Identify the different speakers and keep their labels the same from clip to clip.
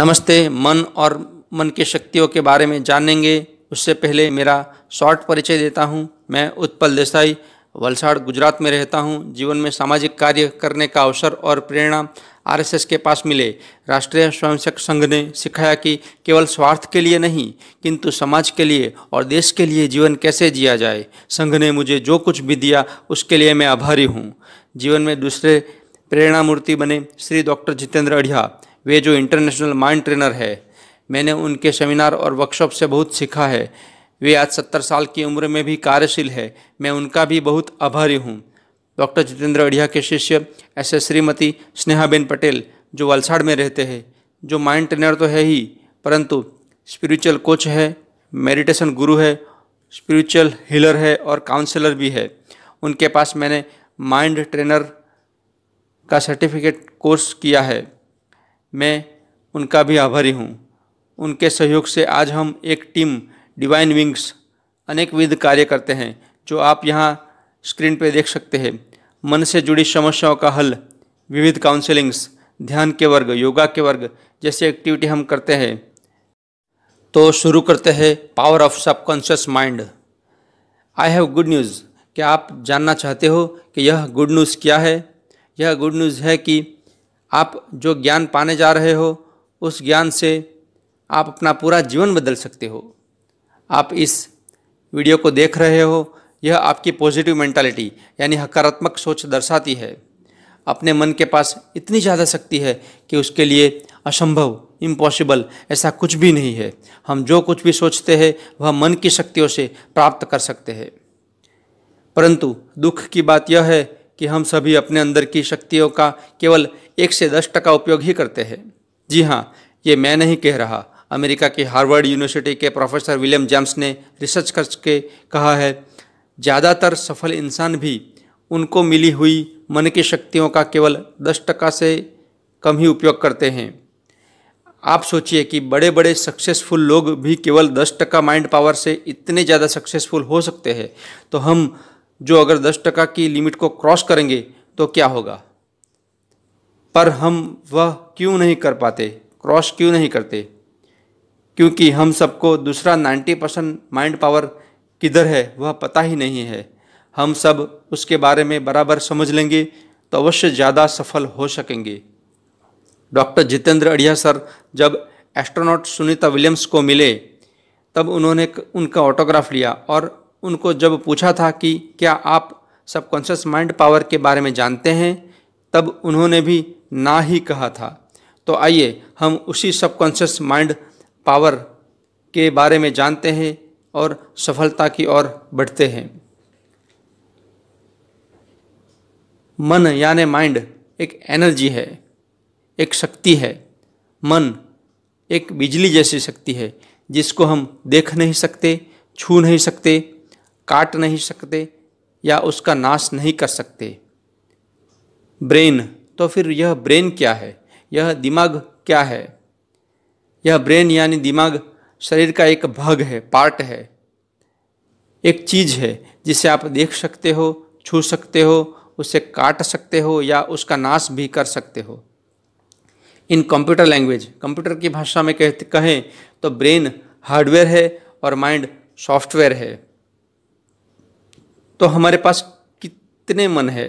Speaker 1: नमस्ते मन और मन के शक्तियों के बारे में जानेंगे उससे पहले मेरा शॉर्ट परिचय देता हूँ मैं उत्पल देसाई वलसाड़ गुजरात में रहता हूँ जीवन में सामाजिक कार्य करने का अवसर और प्रेरणा आरएसएस के पास मिले राष्ट्रीय स्वयंसेवक संघ ने सिखाया कि केवल स्वार्थ के लिए नहीं किंतु समाज के लिए और देश के लिए जीवन कैसे जिया जाए संघ ने मुझे जो कुछ भी दिया उसके लिए मैं आभारी हूँ जीवन में दूसरे प्रेरणा मूर्ति बने श्री डॉक्टर जितेंद्र अढ़िया वे जो इंटरनेशनल माइंड ट्रेनर है मैंने उनके सेमिनार और वर्कशॉप से बहुत सीखा है वे आज सत्तर साल की उम्र में भी कार्यशील है मैं उनका भी बहुत आभारी हूँ डॉक्टर जितेंद्र अढ़िया के शिष्य ऐसे श्रीमती स्नेहाबेन पटेल जो वलसाड़ में रहते हैं जो माइंड ट्रेनर तो है ही परंतु स्पिरिचुअल कोच है मेडिटेशन गुरु है स्पिरिचुअल हीलर है और काउंसलर भी है उनके पास मैंने माइंड ट्रेनर का सर्टिफिकेट कोर्स किया है मैं उनका भी आभारी हूँ उनके सहयोग से आज हम एक टीम डिवाइन विंग्स अनेक विध कार्य करते हैं जो आप यहाँ स्क्रीन पर देख सकते हैं मन से जुड़ी समस्याओं का हल विविध काउंसलिंग्स ध्यान के वर्ग योगा के वर्ग जैसे एक्टिविटी हम करते हैं तो शुरू करते हैं power of subconscious mind I have good news क्या आप जानना चाहते हो कि यह गुड न्यूज़ क्या है यह गुड न्यूज़ है कि आप जो ज्ञान पाने जा रहे हो उस ज्ञान से आप अपना पूरा जीवन बदल सकते हो आप इस वीडियो को देख रहे हो यह आपकी पॉजिटिव मेंटालिटी यानी हकारात्मक सोच दर्शाती है अपने मन के पास इतनी ज़्यादा शक्ति है कि उसके लिए असंभव इम्पॉसिबल ऐसा कुछ भी नहीं है हम जो कुछ भी सोचते हैं वह मन की शक्तियों से प्राप्त कर सकते हैं परंतु दुख की बात यह है कि हम सभी अपने अंदर की शक्तियों का केवल एक से दस टका उपयोग ही करते हैं जी हाँ ये मैं नहीं कह रहा अमेरिका की हार्वर्ड यूनिवर्सिटी के प्रोफेसर विलियम जेम्स ने रिसर्च करके कहा है ज़्यादातर सफल इंसान भी उनको मिली हुई मन की शक्तियों का केवल दस टका से कम ही उपयोग करते हैं आप सोचिए कि बड़े बड़े सक्सेसफुल लोग भी केवल दस टका माइंड पावर से इतने ज़्यादा सक्सेसफुल हो सकते हैं तो हम जो अगर दस टका की लिमिट को क्रॉस करेंगे तो क्या होगा पर हम वह क्यों नहीं कर पाते क्रॉस क्यों नहीं करते क्योंकि हम सबको दूसरा 90 परसेंट माइंड पावर किधर है वह पता ही नहीं है हम सब उसके बारे में बराबर समझ लेंगे तो अवश्य ज़्यादा सफल हो सकेंगे डॉक्टर जितेंद्र अड़िया सर जब एस्ट्रोनॉट सुनीता विलियम्स को मिले तब उन्होंने उनका ऑटोग्राफ लिया और उनको जब पूछा था कि क्या आप सबकॉन्शियस माइंड पावर के बारे में जानते हैं तब उन्होंने भी ना ही कहा था तो आइए हम उसी सबकॉन्शियस माइंड पावर के बारे में जानते हैं और सफलता की ओर बढ़ते हैं मन यानि माइंड एक एनर्जी है एक शक्ति है मन एक बिजली जैसी शक्ति है जिसको हम देख नहीं सकते छू नहीं सकते काट नहीं सकते या उसका नाश नहीं कर सकते ब्रेन तो फिर यह ब्रेन क्या है यह दिमाग क्या है यह ब्रेन यानी दिमाग शरीर का एक भाग है पार्ट है एक चीज है जिसे आप देख सकते हो छू सकते हो उसे काट सकते हो या उसका नाश भी कर सकते हो इन कंप्यूटर लैंग्वेज कंप्यूटर की भाषा में कहते कहें तो ब्रेन हार्डवेयर है और माइंड सॉफ्टवेयर है तो हमारे पास कितने मन है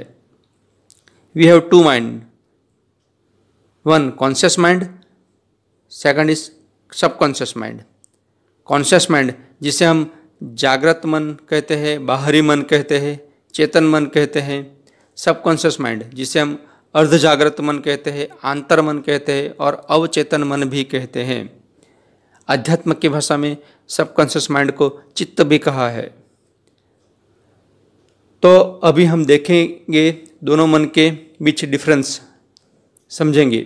Speaker 1: we have two mind. One conscious mind, second is subconscious mind conscious mind जिसे हम जागृत मन कहते हैं बाहरी मन कहते हैं चेतन मन कहते हैं सबकॉन्शियस माइंड जिसे हम अर्ध जागृत मन कहते हैं आंतर मन कहते हैं और अवचेतन मन भी कहते हैं अध्यात्म की भाषा में सबकॉन्शियस माइंड को चित्त भी कहा है तो अभी हम देखेंगे दोनों मन के बीच डिफरेंस समझेंगे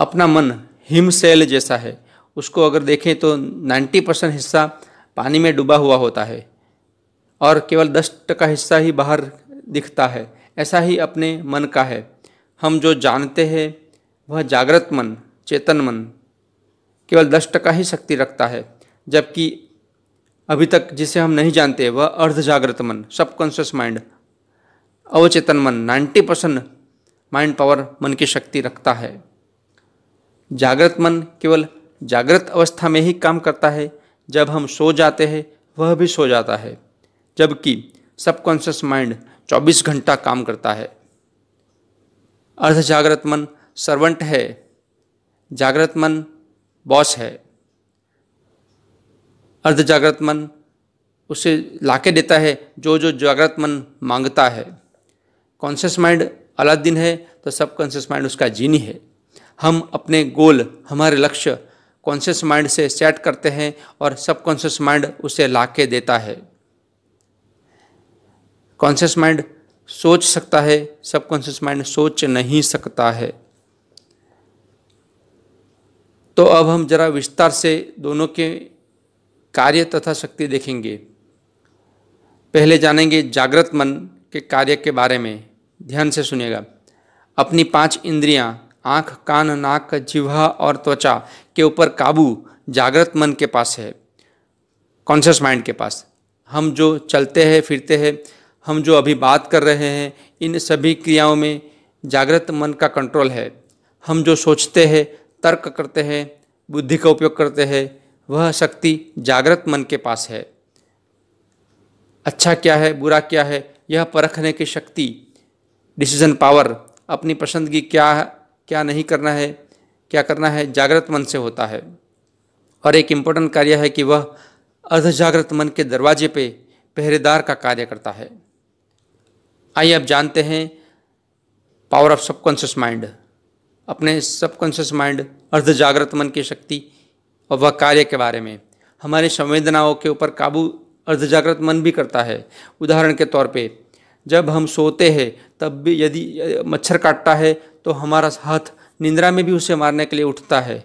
Speaker 1: अपना मन हिम सेल जैसा है उसको अगर देखें तो 90 परसेंट हिस्सा पानी में डूबा हुआ होता है और केवल 10 टका हिस्सा ही बाहर दिखता है ऐसा ही अपने मन का है हम जो जानते हैं वह जागृत मन चेतन मन केवल 10 टका ही शक्ति रखता है जबकि अभी तक जिसे हम नहीं जानते वह अर्ध जागृत मन सबकॉन्शियस माइंड अवचेतन मन 90 परसेंट माइंड पावर मन की शक्ति रखता है जागृत मन केवल जागृत अवस्था में ही काम करता है जब हम सो जाते हैं वह भी सो जाता है जबकि सबकॉन्शियस माइंड 24 घंटा काम करता है अर्ध जागृत मन सर्वेंट है जागृत मन बॉस है अर्ध जागृत मन उसे लाके देता है जो जो जागृत मन मांगता है कॉन्शियस माइंड अलादीन है तो सब कॉन्शियस माइंड उसका जीनी है हम अपने गोल हमारे लक्ष्य कॉन्शियस माइंड से सेट करते हैं और सब कॉन्शियस माइंड उसे ला के देता है कॉन्शियस माइंड सोच सकता है सब कॉन्शियस माइंड सोच नहीं सकता है तो अब हम जरा विस्तार से दोनों के कार्य तथा शक्ति देखेंगे पहले जानेंगे जागृत मन के कार्य के बारे में ध्यान से सुनिएगा अपनी पांच इंद्रियां आँख कान नाक जिह्वा और त्वचा के ऊपर काबू जागृत मन के पास है कॉन्शियस माइंड के पास हम जो चलते हैं फिरते हैं हम जो अभी बात कर रहे हैं इन सभी क्रियाओं में जागृत मन का कंट्रोल है हम जो सोचते हैं तर्क करते हैं बुद्धि का उपयोग करते हैं वह शक्ति जागृत मन के पास है अच्छा क्या है बुरा क्या है यह परखने की शक्ति डिसीजन पावर अपनी पसंदगी क्या क्या नहीं करना है क्या करना है जागृत मन से होता है और एक इम्पोर्टेंट कार्य है कि वह अर्धजागृत मन के दरवाजे पे पहरेदार का कार्य करता है आइए अब जानते हैं पावर ऑफ सबकॉन्शियस माइंड अपने सबकॉन्शियस माइंड अर्धजागृत मन की शक्ति और वह कार्य के बारे में हमारी संवेदनाओं के ऊपर काबू अर्धजागृत मन भी करता है उदाहरण के तौर पे जब हम सोते हैं तब भी यदि मच्छर काटता है तो हमारा हाथ निंद्रा में भी उसे मारने के लिए उठता है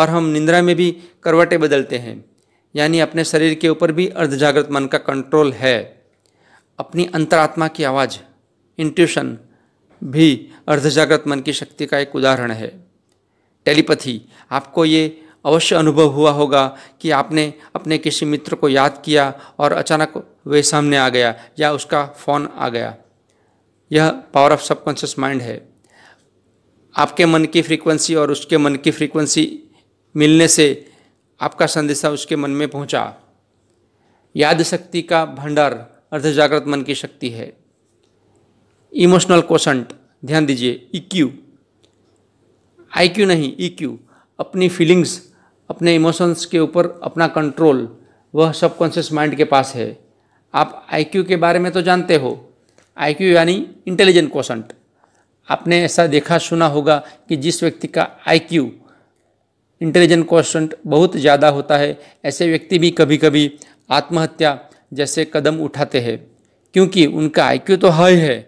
Speaker 1: और हम निंद्रा में भी करवटें बदलते हैं यानी अपने शरीर के ऊपर भी अर्धजागृत मन का कंट्रोल है अपनी अंतरात्मा की आवाज़ इंट्यूशन भी अर्धजागृत मन की शक्ति का एक उदाहरण है टेलीपैथी आपको ये अवश्य अनुभव हुआ होगा कि आपने अपने किसी मित्र को याद किया और अचानक वे सामने आ गया या उसका फ़ोन आ गया यह पावर ऑफ सबकॉन्शियस माइंड है आपके मन की फ्रीक्वेंसी और उसके मन की फ्रीक्वेंसी मिलने से आपका संदेशा उसके मन में पहुंचा। याद शक्ति का भंडार अर्धजागृत मन की शक्ति है इमोशनल कोशंट ध्यान दीजिए इक्यू e क्यू नहीं इक्यू e अपनी फीलिंग्स अपने इमोशंस के ऊपर अपना कंट्रोल वह सबकॉन्शियस माइंड के पास है आप आईक्यू के बारे में तो जानते हो आईक्यू यानी इंटेलिजेंट क्वेश्चन आपने ऐसा देखा सुना होगा कि जिस व्यक्ति का आईक्यू इंटेलिजेंट क्वेश्चन बहुत ज़्यादा होता है ऐसे व्यक्ति भी कभी कभी आत्महत्या जैसे कदम उठाते हैं क्योंकि उनका आईक्यू तो हाई है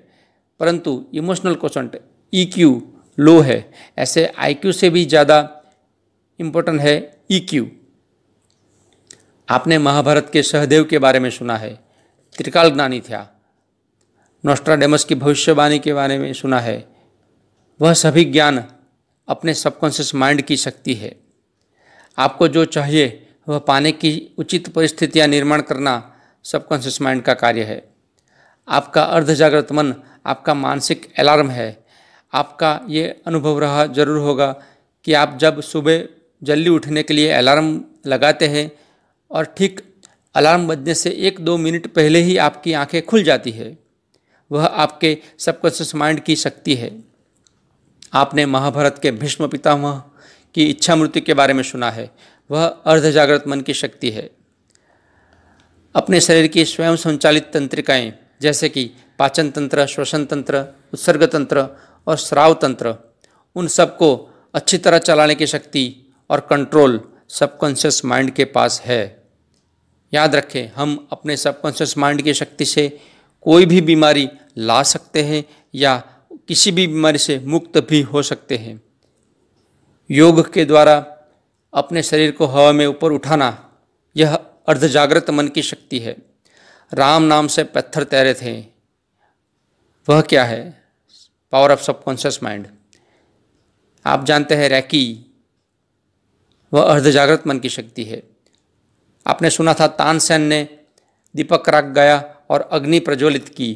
Speaker 1: परंतु इमोशनल क्वेश्चन ईक्यू लो है ऐसे आईक्यू से भी ज़्यादा इम्पोर्टेंट है ईक्यू e आपने महाभारत के सहदेव के बारे में सुना है त्रिकाल ज्ञानी था नोस्ट्राडेमस की भविष्यवाणी के बारे में सुना है वह सभी ज्ञान अपने सबकॉन्शियस माइंड की शक्ति है आपको जो चाहिए वह पाने की उचित परिस्थितियां निर्माण करना सबकॉन्शियस माइंड का कार्य है आपका अर्ध जागृत मन आपका मानसिक अलार्म है आपका ये अनुभव रहा जरूर होगा कि आप जब सुबह जल्दी उठने के लिए अलार्म लगाते हैं और ठीक अलार्म बजने से एक दो मिनट पहले ही आपकी आंखें खुल जाती है वह आपके सबकॉन्शियस माइंड की शक्ति है आपने महाभारत के भीष्म पितामह की इच्छा मृत्यु के बारे में सुना है वह अर्धजागृत मन की शक्ति है अपने शरीर की स्वयं संचालित तंत्रिकाएं जैसे कि पाचन तंत्र श्वसन तंत्र उत्सर्ग तंत्र और श्राव तंत्र उन सबको अच्छी तरह चलाने की शक्ति और कंट्रोल सबकॉन्शियस माइंड के पास है याद रखें हम अपने सबकॉन्शियस माइंड की शक्ति से कोई भी बीमारी ला सकते हैं या किसी भी बीमारी से मुक्त भी हो सकते हैं योग के द्वारा अपने शरीर को हवा में ऊपर उठाना यह अर्धजागृत मन की शक्ति है राम नाम से पत्थर तैरे थे वह क्या है पावर ऑफ सबकॉन्शियस माइंड आप जानते हैं रैकी वह अर्धजागृत मन की शक्ति है आपने सुना था तानसेन ने दीपक राग गाया और अग्नि प्रज्वलित की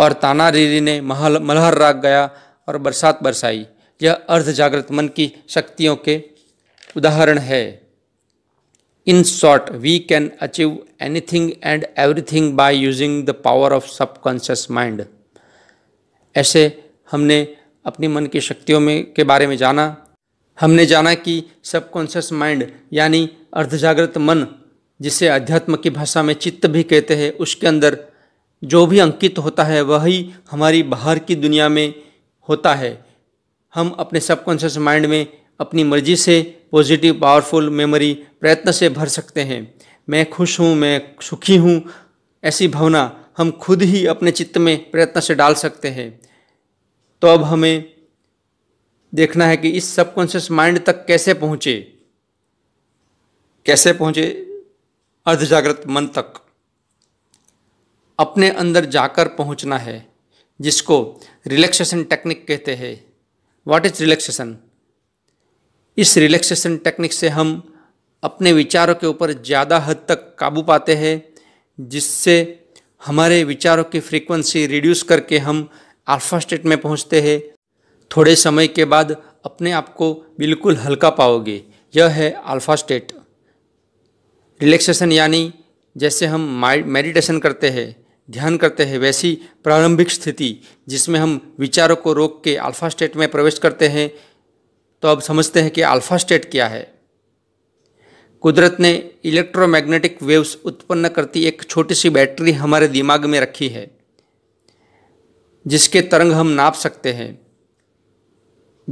Speaker 1: और ताना रीरी ने महल मलहर राग गाया और बरसात बरसाई यह अर्धजागृत मन की शक्तियों के उदाहरण है in short we can achieve anything and everything by using the power of subconscious mind ऐसे हमने अपनी मन की शक्तियों में के बारे में जाना हमने जाना कि सबकॉन्शियस माइंड यानी अर्धजागृत मन जिसे अध्यात्म की भाषा में चित्त भी कहते हैं उसके अंदर जो भी अंकित होता है वही हमारी बाहर की दुनिया में होता है हम अपने सबकॉन्शियस माइंड में अपनी मर्जी से पॉजिटिव पावरफुल मेमोरी प्रयत्न से भर सकते हैं मैं खुश हूँ मैं सुखी हूँ ऐसी भावना हम खुद ही अपने चित्त में प्रयत्न से डाल सकते हैं तो अब हमें देखना है कि इस सबकॉन्शियस माइंड तक कैसे पहुँचे कैसे पहुँचे अर्धजागृत मन तक अपने अंदर जाकर पहुंचना है जिसको रिलैक्सेशन टेक्निक कहते हैं व्हाट इज रिलैक्सेशन इस रिलैक्सेशन टेक्निक से हम अपने विचारों के ऊपर ज़्यादा हद तक काबू पाते हैं जिससे हमारे विचारों की फ्रीक्वेंसी रिड्यूस करके हम अल्फा स्टेट में पहुंचते हैं थोड़े समय के बाद अपने आप को बिल्कुल हल्का पाओगे यह है अल्फा स्टेट रिलैक्सेशन यानी जैसे हम मेडिटेशन करते हैं ध्यान करते हैं वैसी प्रारंभिक स्थिति जिसमें हम विचारों को रोक के अल्फा स्टेट में प्रवेश करते हैं तो अब समझते हैं कि अल्फा स्टेट क्या है कुदरत ने इलेक्ट्रोमैग्नेटिक वेव्स उत्पन्न करती एक छोटी सी बैटरी हमारे दिमाग में रखी है जिसके तरंग हम नाप सकते हैं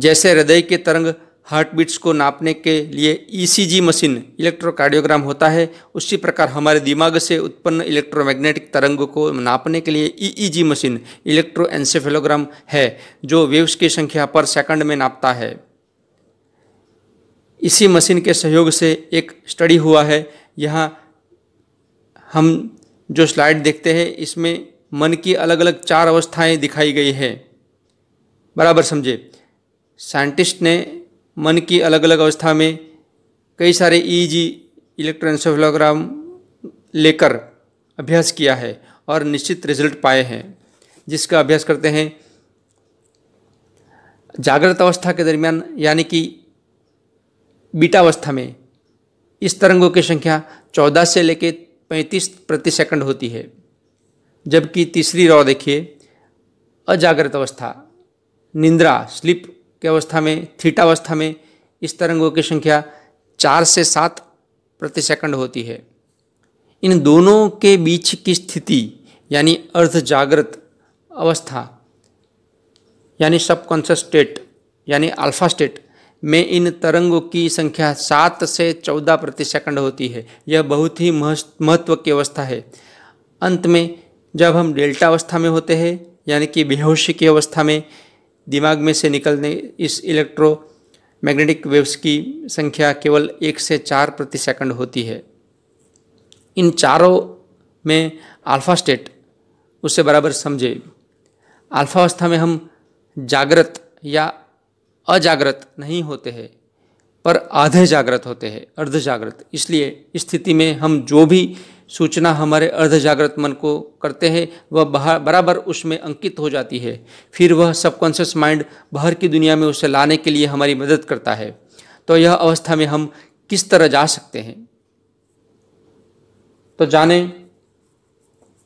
Speaker 1: जैसे हृदय के तरंग हार्ट बीट्स को नापने के लिए ईसीजी e मशीन इलेक्ट्रोकार्डियोग्राम होता है उसी प्रकार हमारे दिमाग से उत्पन्न इलेक्ट्रोमैग्नेटिक तरंग को नापने के लिए EEG e e machine encephalogram है जो वेव्स की संख्या पर सेकंड में नापता है इसी मशीन के सहयोग से एक स्टडी हुआ है यहाँ हम जो स्लाइड देखते हैं इसमें मन की अलग अलग चार अवस्थाएँ दिखाई गई है बराबर समझे साइंटिस्ट ने मन की अलग अलग अवस्था में कई सारे ईजी e इलेक्ट्रोएंसेफेलोग्राम लेकर अभ्यास किया है और निश्चित रिजल्ट पाए हैं जिसका अभ्यास करते हैं जागृत अवस्था के दरमियान यानी कि बीटा अवस्था में इस तरंगों की संख्या 14 से लेकर 35 प्रति सेकंड होती है जबकि तीसरी रॉ देखिए अजागृत अवस्था निंद्रा स्लिप के अवस्था में थीटा अवस्था में इस तरंगों की संख्या चार से सात प्रति सेकंड होती है इन दोनों के बीच की स्थिति यानी अर्ध जागृत अवस्था यानी सबकॉन्शस स्टेट यानी अल्फा स्टेट में इन तरंगों की संख्या सात से चौदह प्रति सेकंड होती है यह बहुत ही महत्व की अवस्था है अंत में जब हम डेल्टा अवस्था में होते हैं यानी कि बेहोशी की अवस्था में दिमाग में से निकलने इस इलेक्ट्रो मैग्नेटिक वेव्स की संख्या केवल एक से चार प्रति सेकंड होती है इन चारों में अल्फा स्टेट उससे बराबर समझे अल्फा अवस्था में हम जागृत या अजागृत नहीं होते हैं पर आधे जागृत होते हैं अर्ध जागृत इसलिए इस स्थिति में हम जो भी सूचना हमारे अर्ध जागृत मन को करते हैं वह बाहर बराबर उसमें अंकित हो जाती है फिर वह सबकॉन्शियस माइंड बाहर की दुनिया में उसे लाने के लिए हमारी मदद करता है तो यह अवस्था में हम किस तरह जा सकते हैं तो जाने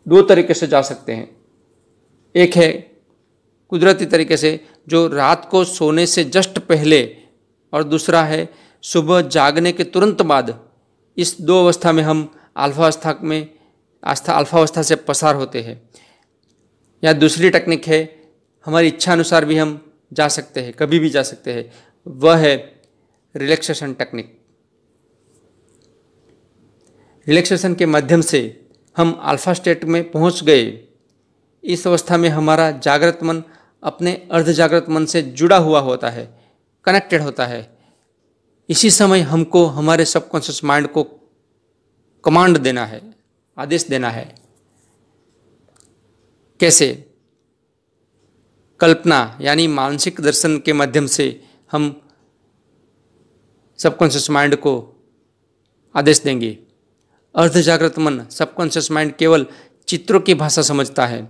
Speaker 1: दो तरीके से जा सकते हैं एक है कुदरती तरीके से जो रात को सोने से जस्ट पहले और दूसरा है सुबह जागने के तुरंत बाद इस दो अवस्था में हम अल्फावस्था में आस्था अल्फावस्था से पसार होते हैं या दूसरी टेक्निक है हमारी इच्छा अनुसार भी हम जा सकते हैं कभी भी जा सकते हैं वह है रिलैक्सेशन टेक्निक रिलैक्सेशन के माध्यम से हम अल्फा स्टेट में पहुंच गए इस अवस्था में हमारा जागृत मन अपने अर्ध जागृत मन से जुड़ा हुआ होता है कनेक्टेड होता है इसी समय हमको हमारे सबकॉन्शियस माइंड को कमांड देना है आदेश देना है कैसे कल्पना यानी मानसिक दर्शन के माध्यम से हम सबकॉन्शियस माइंड को आदेश देंगे अर्ध जागृत मन सबकॉन्शियस माइंड केवल चित्रों की भाषा समझता है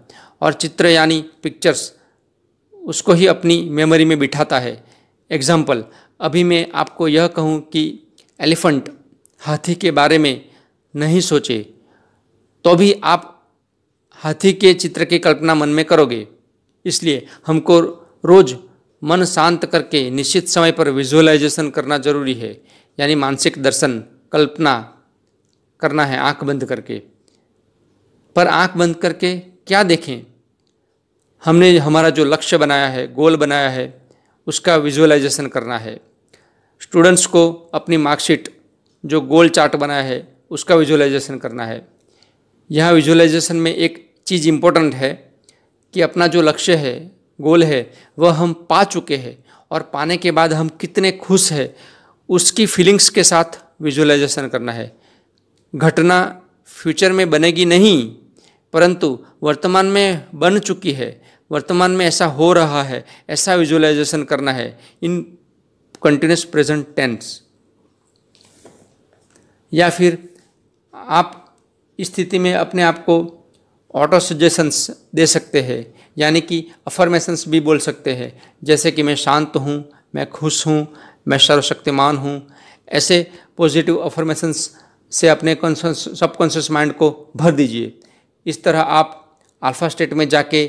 Speaker 1: और चित्र यानी पिक्चर्स उसको ही अपनी मेमोरी में बिठाता है एग्जाम्पल अभी मैं आपको यह कहूँ कि एलिफेंट हाथी के बारे में नहीं सोचे तो भी आप हाथी के चित्र की कल्पना मन में करोगे इसलिए हमको रोज मन शांत करके निश्चित समय पर विजुअलाइजेशन करना जरूरी है यानी मानसिक दर्शन कल्पना करना है आंख बंद करके पर आंख बंद करके क्या देखें हमने हमारा जो लक्ष्य बनाया है गोल बनाया है उसका विजुअलाइजेशन करना है स्टूडेंट्स को अपनी मार्कशीट जो गोल चार्ट बनाया है उसका विजुअलाइजेशन करना है यहाँ विजुअलाइजेशन में एक चीज़ इम्पोर्टेंट है कि अपना जो लक्ष्य है गोल है वह हम पा चुके हैं और पाने के बाद हम कितने खुश हैं उसकी फीलिंग्स के साथ विजुअलाइजेशन करना है घटना फ्यूचर में बनेगी नहीं परंतु वर्तमान में बन चुकी है वर्तमान में ऐसा हो रहा है ऐसा विजुअलाइजेशन करना है इन कंटिन्यूस प्रेजेंट टेंस या फिर आप स्थिति में अपने आप को ऑटो सजेशंस दे सकते हैं यानी कि अफर्मेशंस भी बोल सकते हैं जैसे कि मैं शांत हूँ मैं खुश हूँ मैं सर्वशक्तिमान हूँ ऐसे पॉजिटिव अफर्मेशंस से अपने कॉन्शस सबकॉन्शियस माइंड को भर दीजिए इस तरह आप अल्फ़ा स्टेट में जाके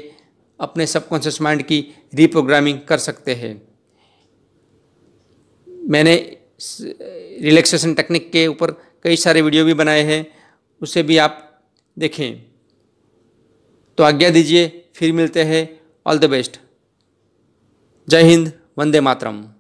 Speaker 1: अपने सबकॉन्शियस माइंड की रीप्रोग्रामिंग कर सकते हैं मैंने रिलैक्सेशन टेक्निक के ऊपर कई सारे वीडियो भी बनाए हैं उसे भी आप देखें तो आज्ञा दीजिए फिर मिलते हैं ऑल द बेस्ट जय हिंद वंदे मातरम